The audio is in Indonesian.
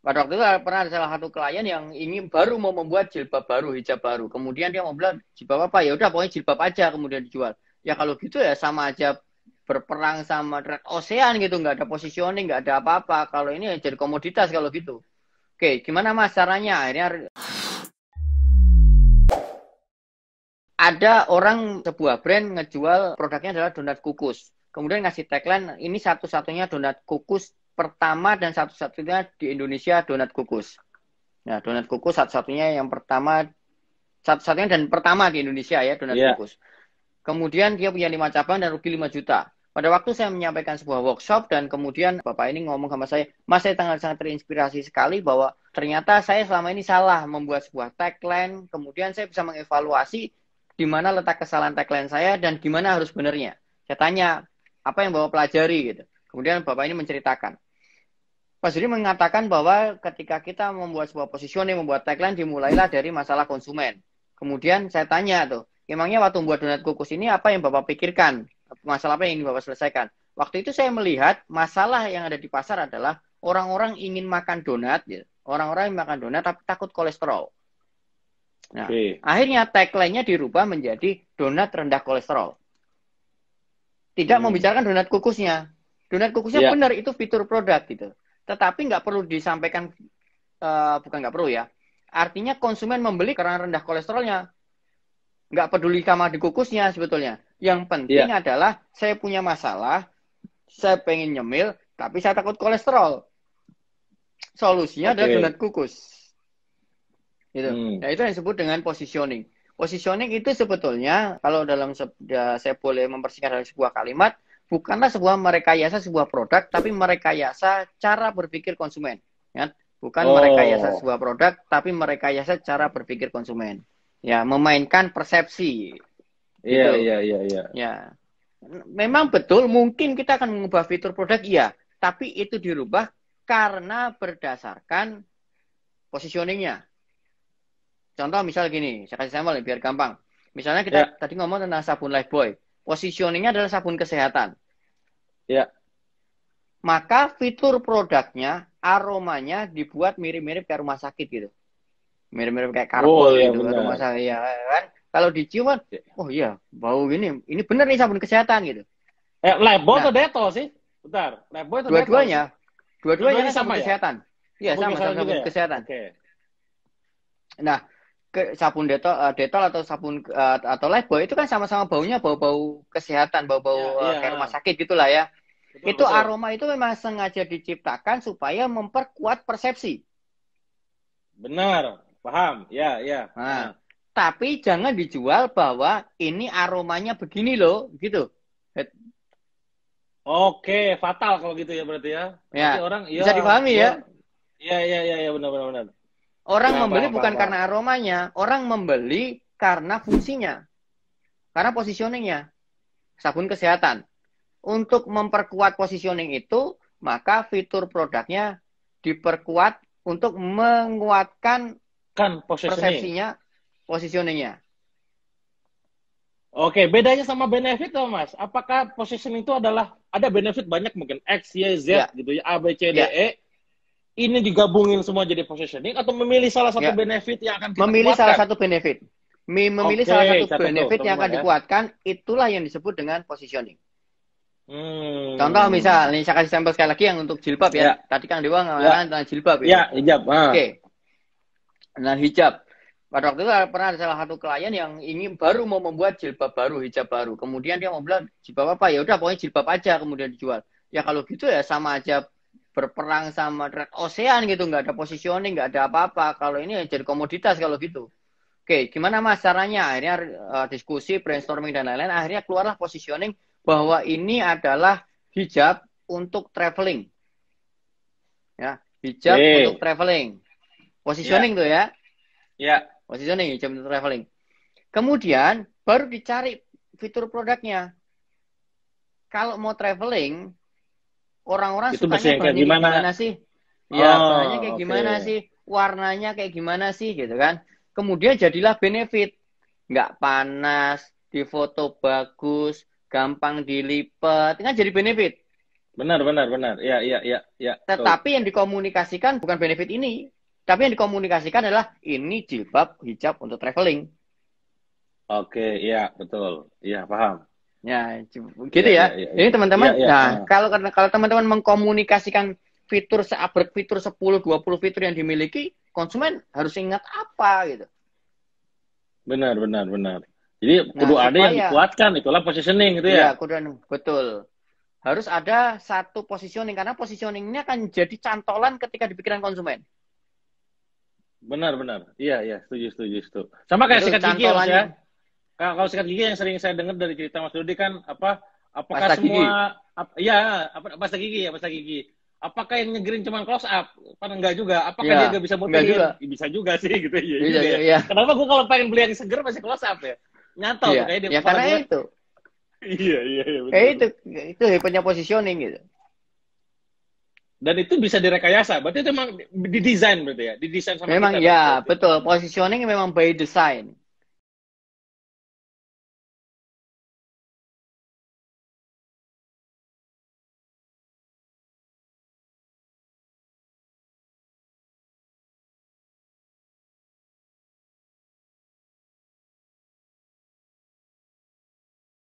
Pada waktu itu pernah ada salah satu klien yang ingin baru mau membuat jilbab baru, hijab baru. Kemudian dia mau bilang jilbab apa? Ya udah pokoknya jilbab aja kemudian dijual. Ya kalau gitu ya sama aja berperang sama Red Ocean gitu, nggak ada positioning, nggak ada apa-apa. Kalau ini ya jadi komoditas kalau gitu. Oke, gimana mas caranya? Akhirnya ada orang sebuah brand ngejual produknya adalah donat kukus. Kemudian ngasih tagline ini satu-satunya donat kukus pertama dan satu-satunya di Indonesia donat kukus. Nah, donat kukus satu-satunya yang pertama satu-satunya dan pertama di Indonesia ya donat yeah. kukus. Kemudian dia punya lima cabang dan rugi 5 juta. Pada waktu saya menyampaikan sebuah workshop dan kemudian Bapak ini ngomong sama saya, Mas saya tanggal sangat terinspirasi sekali bahwa ternyata saya selama ini salah membuat sebuah tagline, kemudian saya bisa mengevaluasi di mana letak kesalahan tagline saya dan gimana harus benernya. Saya tanya, apa yang Bapak pelajari gitu. Kemudian Bapak ini menceritakan. Mas Yudi mengatakan bahwa ketika kita membuat sebuah positioning, membuat tagline, dimulailah dari masalah konsumen. Kemudian saya tanya tuh, emangnya waktu membuat donat kukus ini apa yang Bapak pikirkan? Masalah apa yang ingin Bapak selesaikan? Waktu itu saya melihat masalah yang ada di pasar adalah orang-orang ingin makan donat, ya. orang-orang ingin makan donat tapi takut kolesterol. Nah, okay. akhirnya tagline-nya dirubah menjadi donat rendah kolesterol. Tidak hmm. membicarakan donat kukusnya. Donat kukusnya yeah. benar itu fitur produk gitu. Tetapi nggak perlu disampaikan, uh, bukan nggak perlu ya. Artinya konsumen membeli karena rendah kolesterolnya. Nggak peduli sama dikukusnya sebetulnya. Yang penting yeah. adalah saya punya masalah, saya pengen nyemil, tapi saya takut kolesterol. Solusinya okay. adalah donat kukus. Gitu. Hmm. Nah, itu yang disebut dengan positioning. Positioning itu sebetulnya kalau dalam se saya boleh mempersingkat dalam sebuah kalimat, bukanlah sebuah merekayasa sebuah produk, tapi merekayasa cara berpikir konsumen. Ya, bukan oh. merekayasa sebuah produk, tapi merekayasa cara berpikir konsumen. Ya, memainkan persepsi. Iya, gitu. iya, iya, iya. Ya. Memang betul, mungkin kita akan mengubah fitur produk, iya. Tapi itu dirubah karena berdasarkan positioningnya. Contoh misal gini, saya kasih sampel biar gampang. Misalnya kita ya. tadi ngomong tentang sabun Lifebuoy Positioningnya adalah sabun kesehatan. Ya. Maka fitur produknya, aromanya dibuat mirip-mirip kayak rumah sakit gitu. Mirip-mirip kayak karbon oh, iya, gitu, rumah sakit ya kan. Kalau dicium kan, iya. oh iya, bau gini. Ini bener nih sabun kesehatan gitu. Eh, lebo nah, atau detol sih? Bentar, lebo atau Dua-duanya. Dua-duanya dua sama, sama ya? kesehatan. Iya, oh, sama, sama, sama, sama gitu ya? kesehatan. Okay. Nah, ke sabun detol, uh, eh, detol atau sabun uh, atau lifebuoy itu kan sama-sama baunya bau-bau kesehatan, bau-bau ya, eh, iya. kayak rumah sakit gitulah ya. Betul, itu betul. aroma itu memang sengaja diciptakan supaya memperkuat persepsi. Benar, paham, ya, ya. Nah, nah. Tapi jangan dijual bahwa ini aromanya begini loh, gitu. Oke, fatal kalau gitu ya berarti ya. Ya. orang, ya bisa iya, dipahami ya. Iya, iya, iya, ya, benar, benar. Orang ya, membeli apa, bukan apa, karena aromanya, orang membeli karena fungsinya. Karena positioningnya. Sabun kesehatan. Untuk memperkuat positioning itu, maka fitur produknya diperkuat untuk menguatkan kan positioning. persepsinya, positioningnya. Oke, bedanya sama benefit loh mas. Apakah positioning itu adalah ada benefit banyak mungkin X, Y, Z ya. gitu ya A, B, C, D, ya. E ini digabungin semua jadi positioning atau memilih salah satu ya. benefit yang akan kita memilih kuatkan? salah satu benefit memilih okay, salah satu benefit yang akan ya. dikuatkan itulah yang disebut dengan positioning Hmm. Contoh misal, ini saya kasih sampel sekali lagi yang untuk jilbab ya. ya. Tadi Kang Dewa ngomongin ya. tentang jilbab ya. Ya, hijab. Ah. Oke. Okay. Nah, hijab. Pada waktu itu pernah ada salah satu klien yang ingin baru mau membuat jilbab baru, hijab baru. Kemudian dia mau bilang jilbab apa? Ya udah pokoknya jilbab aja kemudian dijual. Ya kalau gitu ya sama aja berperang sama Red Ocean gitu nggak ada positioning nggak ada apa-apa kalau ini ya jadi komoditas kalau gitu oke gimana mas caranya akhirnya uh, diskusi brainstorming dan lain-lain akhirnya keluarlah positioning bahwa ini adalah hijab untuk traveling ya hijab hey. untuk traveling positioning yeah. tuh ya ya yeah. positioning hijab untuk traveling kemudian baru dicari fitur produknya kalau mau traveling orang-orang itu sukanya kayak gimana? gimana sih? Ya, oh, iya, kayak okay. gimana sih? Warnanya kayak gimana sih gitu kan? Kemudian jadilah benefit. Nggak panas, di foto bagus, gampang dilipat, kan jadi benefit. Benar, benar, benar. Iya, iya, iya, ya. Tetapi yang dikomunikasikan bukan benefit ini, tapi yang dikomunikasikan adalah ini jilbab hijab untuk traveling. Oke, iya, betul. Iya, paham. Ya, gitu ya. ya. ya, ya Ini ya. teman-teman, ya, ya, nah kalau karena kalau teman-teman mengkomunikasikan fitur seabrek fitur 10 20 fitur yang dimiliki, konsumen harus ingat apa gitu. Benar, benar, benar. Jadi nah, kudu supaya, ada yang dikuatkan itulah positioning gitu ya. Iya, kudu anu, betul. Harus ada satu positioning karena positioning ini akan jadi cantolan ketika dipikiran konsumen. Benar, benar. Iya, iya, setuju, setuju, setuju. Sama kayak sikat gigi ya. Nah, kalau sikat gigi yang sering saya dengar dari cerita Mas Dodi kan apa apakah pasta semua gigi. Ap, ya apa pasta gigi ya pasta gigi. Apakah yang ngegreen cuma close up? Padahal kan enggak juga. Apakah iya, ya, dia nggak bisa protein? Juga. bisa juga sih gitu ya. Bisa, juga, ya. ya. Kenapa gue kalau pengen beli yang seger masih close up ya? Nyantol ya. kayak dia. Ya karena gue. itu. Iya, iya, iya. Betul. Eh, itu itu punya positioning gitu. Dan itu bisa direkayasa. Berarti itu memang didesain berarti ya, didesain sama Memang kita, ya, berarti. betul. Positioning memang by design.